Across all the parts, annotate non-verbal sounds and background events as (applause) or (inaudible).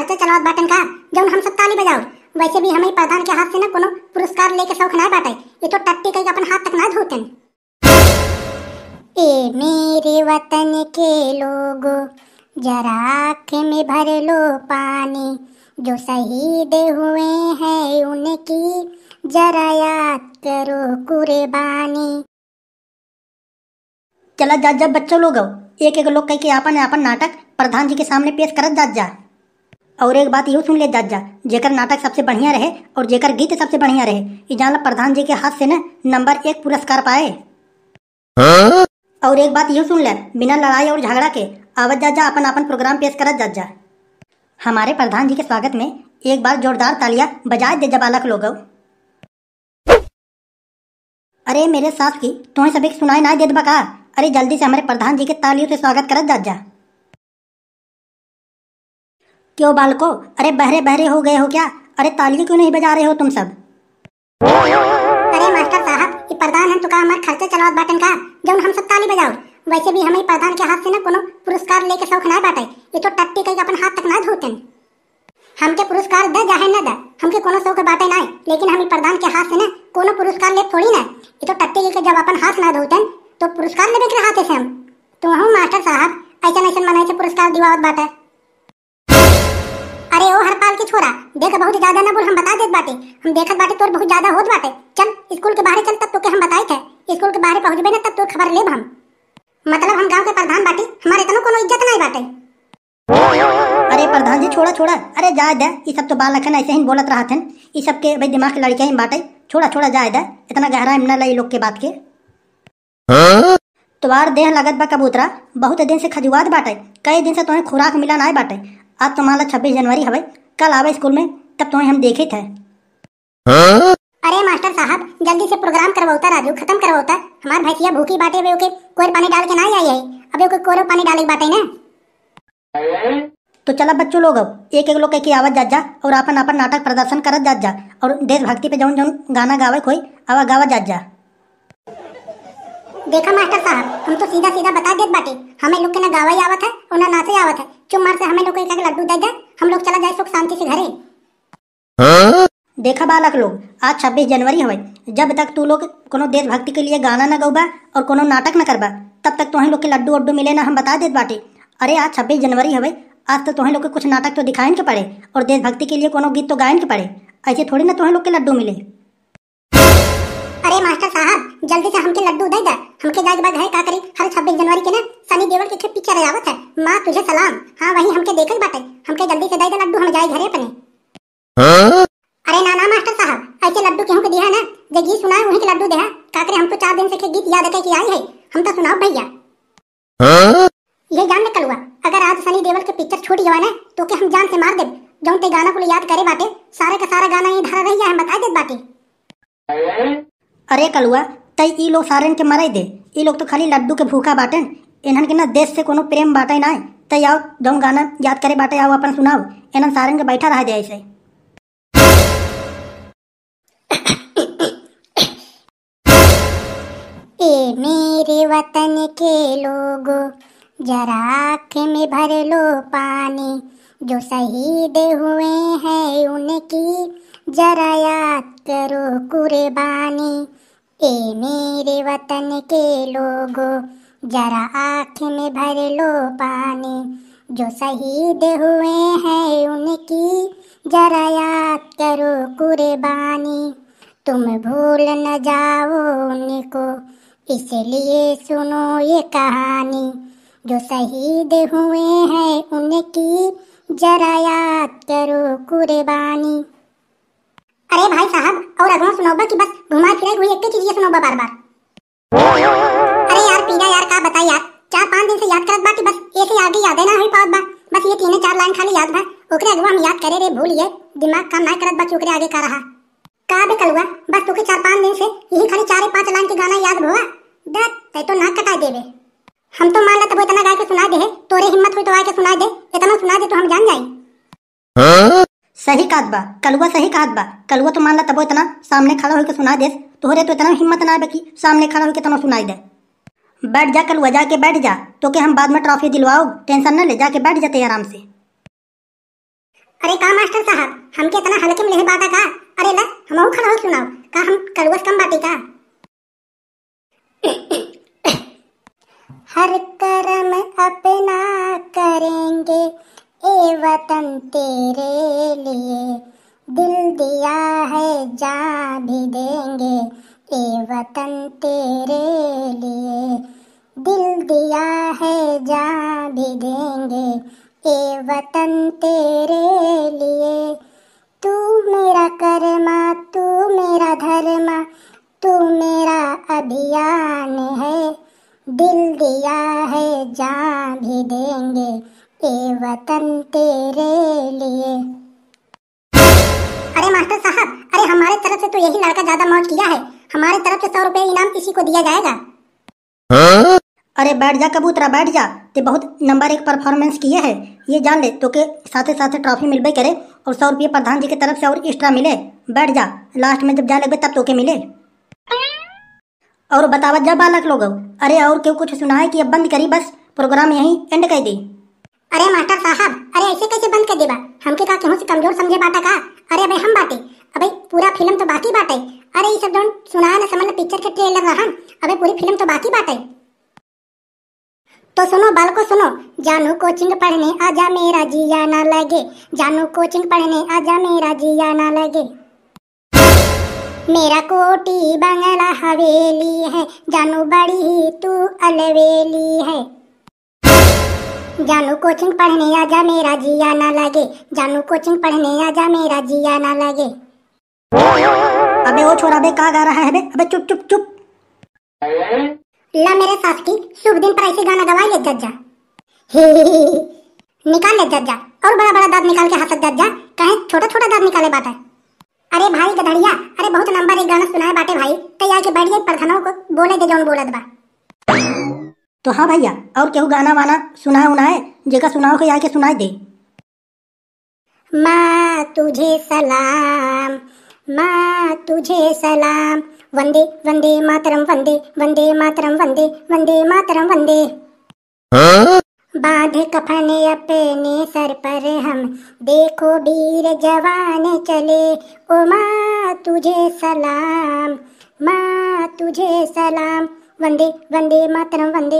खर्चे चलावत बाटन का जो हम सब ताली बजाओ वैसे भी हमें प्रधान के हाथ से ना कोनो पुरस्कार लेके शौक ना बाटे ये तो टट्टी कई अपन हाथ तक ना धोतन ए मेरे वतन के लोगो जरा आंख में भर लो पानी जो शहीद हुए हैं उनकी जरा याद करो कुर्बानी चला जा जा बच्चों लोग एक एक लोग कह के अपन अपन नाटक प्रधान जी के सामने पेश करत जा जा और एक बात यू सुन ले जाजा जेकर नाटक सबसे बढ़िया रहे और जेकर गीत सबसे बढ़िया रहे इजाला प्रधान जी के हाथ से नंबर एक पुरस्कार पाए हाँ? और एक बात यू सुन ले बिना लड़ाई और झगड़ा के आवत जाजा अपन अपन प्रोग्राम पेश करत जाजा हमारे प्रधान जी के स्वागत में एक बार जोरदार तालिया बजाए दे जबालक लोग अरे मेरे सास की तुम्हें सभी सुनाई ना दे बका अरे जल्दी से हमारे प्रधान जी के तालियों से स्वागत करत जाजा क्यों बालको अरे बहरे बहरे हो गए हो क्या अरे तालियां क्यों नहीं बजा रहे हो तुम सब अरे मास्टर साहब ये प्रधान है तो का हमारे खर्चे चलाओ बटन का जब हम सब ताली बजाओ वैसे भी हमें प्रधान के हाथ से ना कोनो पुरस्कार लेके शौक ना बाटे ये तो टट्टी कई अपन हाथ तक ना धोतन हमके पुरस्कार दे चाहे ना दे हमके कोनो शौक बाटे ना लेकिन हम प्रधान के हाथ से ना कोनो पुरस्कार ले थोड़ी ना ये तो टट्टी के जब अपन हाथ ना धोतन तो पुरस्कार लेबे के हाथ से हम तो हम मास्टर साहब ऐसा ऐसा मनाए से पुरस्कार दिवावत बाटे बाटी छोरा देख बहुत ज्यादा ना बोल हम बता देत बाटे हम देखत बाटे तोर बहुत ज्यादा होत बाटे चल स्कूल के बाहर चल तब तोके हम बताए थे स्कूल के बाहर पहुंचबे ना तब तो खबर लेब हम मतलब हम गांव के प्रधान बाटी हमारे तनो कोनो इज्जत नहीं बाटे अरे प्रधान जी छोड़ा छोड़ा अरे जाय दे ई सब तो बाल अखन ऐसे ही बोलत रहत थन ई सब के भाई दिमाग के लड़के ही बाटे छोड़ा छोड़ा जाय दे इतना गहरा हिम ना लई लोग के बात के हाँ? तुम्हार देह लगत बा कबूतरा बहुत दिन से खजुआत बाटे कई दिन से तुम्हें खुराक मिला ना बाटे आज तुम्हारा तो छब्बीस जनवरी हवे कल आवे स्कूल में तब तुम्हें हम देखे थे अरे मास्टर साहब जल्दी से प्रोग्राम करवाता राजू खत्म करवाता हमार भैंसिया भूखी बाटे वे ओके कोर पानी डाल के ना आई है अबे ओके कोरो पानी डाले बाटे ना तो चला बच्चों लोग एक एक लोग की आवाज जात जा और अपन अपन नाटक प्रदर्शन करत जात जा और देशभक्ति पे जौन जौन गाना गावे कोई आवा गावा जात जा देखा मास्टर साहब हम तो सीधा सीधा बता देत बाटे हमें लोग के ना गावा आवत है और ना नाचे आवत है चुम मार से हमें लोग के लड्डू दे जा हम लोग चला जाए सुख शांति से घरे हाँ? देखा बालक लोग आज छब्बीस जनवरी हवे जब तक तू लोग कोनो देशभक्ति के लिए गाना न गौबा और कोनो नाटक न करबा तब तक तोहें लोग के लड्डू उड्डू मिले ना हम बता देत बाटे अरे आज छब्बीस जनवरी हवे आज तो तोहें लोग के कुछ नाटक तो दिखाएं के पड़े और देशभक्ति के लिए कोनो गीत तो गायन के पड़े ऐसे थोड़ी ना तोहें लोग के लड्डू मिले हाँ? अरे मास्टर जल्दी से हमके लड्डू दे दे हमके जाए के बाद है का करी हर 26 जनवरी के ना सनी देवल के खेत पिक्चर आवत है मां तुझे सलाम हां वही हमके देखल बाटे हमके जल्दी से दे दे लड्डू हम जाए घरे अपने हाँ? अरे ना ना मास्टर साहब ऐसे लड्डू केहू के दिया ना जे गीत सुनाए वही के लड्डू दे का करे हमको 4 दिन से के गीत याद है के आई है हम तो सुनाओ भैया हाँ? ये जान निकलुआ अगर आज सनी देवल के पिक्चर छूट जावे ना तो के हम जान से मार देब जो ते गाना को याद करे बाटे सारे का सारा गाना ये धारा रही है बता देत बाटे अरे कलुआ तई लोग सारे के मर दे ई लोग तो खाली लड्डू के भूखा बाटन एनहन के ना देश से कोनो प्रेम बाटे ना तई आओ जो गाना याद करे बाटे आओ अपन सुनाओ एनहन सारे के बैठा रह जाए (coughs) ए मेरे वतन के लोगों जरा आँख में भर लो पानी जो शहीद हुए हैं उनकी जरा याद करो कुर्बानी ए मेरे वतन के लोगो जरा आँख में भर लो पानी जो शहीद हुए हैं उनकी जरा याद करो कुर्बानी तुम भूल न जाओ उनको इसलिए सुनो ये कहानी जो शहीद हुए हैं उनकी जरा याद करो कुर्बानी अरे भाई साहब और अगवा सुनो कि बस घुमा फिरा वही एक चीज सुनो बार बार अरे यार पीजा यार का बता यार चार पांच दिन से याद करत बाकी कि बस ऐसे आगे याद है ना हुई पांच बार बस ये तीन चार लाइन खाली याद बा ओकरे अगवा हम याद करे रे भूल गए दिमाग काम ना करत बा कि ओकरे आगे का रहा का बे कलवा बस तोके चार पांच दिन से यही खाली चार पांच लाइन के गाना याद भोवा दत तै तो नाक कटा देवे हम तो मान लेते इतना गाय के सुना दे तोरे हिम्मत हुई तो आके सुना दे इतना सुना दे तो हम जान जाई सही कहत बा कलुआ सही कहत बा कलुआ तो मान ला तबो इतना सामने खड़ा होकर सुना दे तुहरे तो इतना हिम्मत ना आबे सामने खड़ा होकर इतना सुनाई दे बैठ जा कलुआ जाके बैठ जा तो के हम बाद में ट्रॉफी दिलवाओ टेंशन ना ले जाके बैठ जाते आराम से अरे का मास्टर साहब हम के इतना हल्के में लेहे बात का अरे ला हमहु खड़ा हो सुनाओ का हम कलुआ कम बाटी का (coughs) हर कर्म अपना करेंगे वतन तेरे लिए दिल दिया है जा भी देंगे ए वतन तेरे लिए दिल दिया है जा भी देंगे ए वतन तेरे लिए तू मेरा कर्मा तू मेरा धर्मा तू मेरा अभियान है दिल दिया है जा भी देंगे ये वतन तेरे लिए अरे मास्टर साहब अरे हमारे तरफ से तो यही लड़का ज्यादा मौज किया है हमारे तरफ से सौ रुपए इनाम किसी को दिया जाएगा हाँ? अरे बैठ जा कबूतरा बैठ जा ते बहुत नंबर एक परफॉर्मेंस किए है ये जान ले तो के साथे साथे ट्रॉफी मिल भी करे और सौ रुपये प्रधान जी की तरफ से और एक्स्ट्रा मिले बैठ जा लास्ट में जब जा लगे तब तो के मिले और बतावत जा बालक लोग अरे और क्यों कुछ सुना है कि अब बंद करी बस प्रोग्राम यहीं एंड कर दी अरे मास्टर साहब अरे ऐसे कैसे बंद कर देबा हमके का केहू से कमजोर समझे बाटा का अरे अबे हम बाटे अबे पूरा फिल्म तो बाकी बाटे अरे ये सब जोन सुना ना समझ पिक्चर के ट्रेलर रहा अबे पूरी फिल्म तो बाकी बाटे तो सुनो बाल को सुनो जानू कोचिंग पढ़ने आ जा मेरा जिया ना लगे जानू कोचिंग पढ़ने आ जा मेरा जिया ना लगे मेरा कोटी बंगला हवेली है जानू बड़ी तू अलवेली है जानू कोचिंग पढ़ने आजा मेरा जिया ना लगे जानू कोचिंग पढ़ने आजा मेरा जिया ना लगे अबे ओ छोरा बे कहाँ गा रहा है बे अबे चुप चुप चुप ला मेरे सास की शुभ दिन पर ऐसे गाना गवाई ले जज्जा निकाल ले जज्जा और बड़ा बड़ा दांत निकाल के हाथ जज्जा कहे छोटा छोटा दांत निकाले बात है अरे भाई गधड़िया अरे बहुत नंबर एक गाना सुनाए बाटे भाई तैयार के बैठ गए प्रधानों को बोले दे जो बोलत बा तो हाँ भैया और क्यों गाना वाना सुना सुनाए उनाए जगह सुनाओ के आके सुनाए दे माँ तुझे सलाम माँ तुझे सलाम वंदे वंदे मातरम वंदे वंदे मातरम वंदे वंदे मातरम वंदे हाँ? बांध कफने अपने सर पर हम देखो वीर जवान चले ओ माँ तुझे सलाम माँ तुझे सलाम वंदे वंदे मातरम वंदे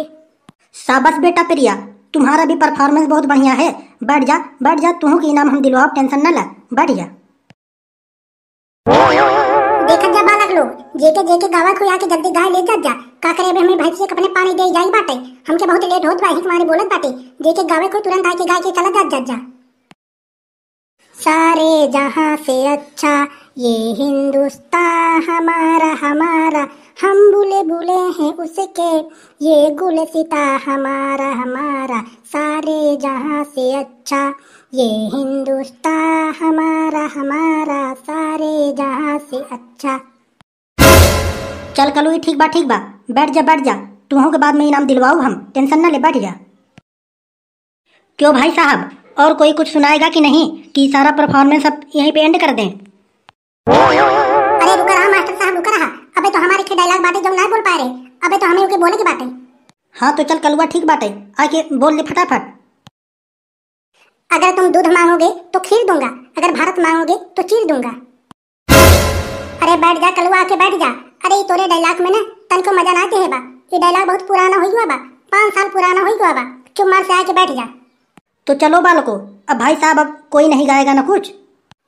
शाबाश बेटा प्रिया तुम्हारा भी परफॉर्मेंस बहुत बढ़िया है बैठ जा बैठ जा तुह की इनाम हम दिलवाओ टेंशन न ला बैठ जा देखत जा बालक लोग जेके जेके गावा खुया के जल्दी गाय ले जा का करे हमें भाई से अपने पानी दे जाई बाटे हमके बहुत लेट होत बा तुम्हारे बोलत बाटे जेके गावे को तुरंत आके गाय के चला जात जा, जा। सारे जहां से अच्छा ये हिंदुस्तान हमारा हमारा हम भूले भूले हैं उसके ये गुलसिता हमारा हमारा सारे जहाँ से अच्छा ये हिंदुस्तान हमारा हमारा सारे जहाँ से अच्छा चल कलू ठीक बा ठीक बा बैठ जा बैठ जा तुहों के बाद में इनाम दिलवाऊ हम टेंशन ना ले बैठ जा क्यों भाई साहब और कोई कुछ सुनाएगा कि नहीं कि सारा परफॉर्मेंस अब यहीं पे एंड कर दें अरे रुका रहा मास्टर साहब रुका रहा अबे तो हमारे के डायलॉग बातें जो ना बोल पा रहे अबे तो हमें उनके बोले की बातें हाँ तो चल कलुआ ठीक बात है आके बोल ले फटाफट अगर तुम दूध मांगोगे तो खीर दूंगा अगर भारत मांगोगे तो चीर दूंगा अरे बैठ जा कलुआ आके बैठ जा अरे ये तोरे डायलॉग में ना तन को मजा ना आते है बा ये डायलॉग बहुत पुराना हो गया बा पाँच साल पुराना हो गया बा चुप मार से आके बैठ जा तो चलो बालको अब भाई साहब अब कोई नहीं गाएगा ना कुछ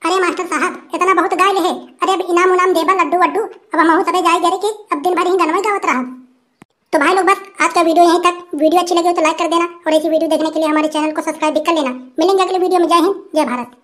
अरे मास्टर साहब इतना बहुत गाय है अरे अब इनाम उनाम देबा लड्डू वड्डू अब हम सब जाए गए कि अब दिन भर ही गनवा गावत रहा तो भाई लोग बस आज का वीडियो यहीं तक वीडियो अच्छी लगी हो तो लाइक कर देना और ऐसी वीडियो देखने के लिए हमारे चैनल को सब्सक्राइब भी कर लेना मिलेंगे अगले वीडियो में जय हिंद जय भारत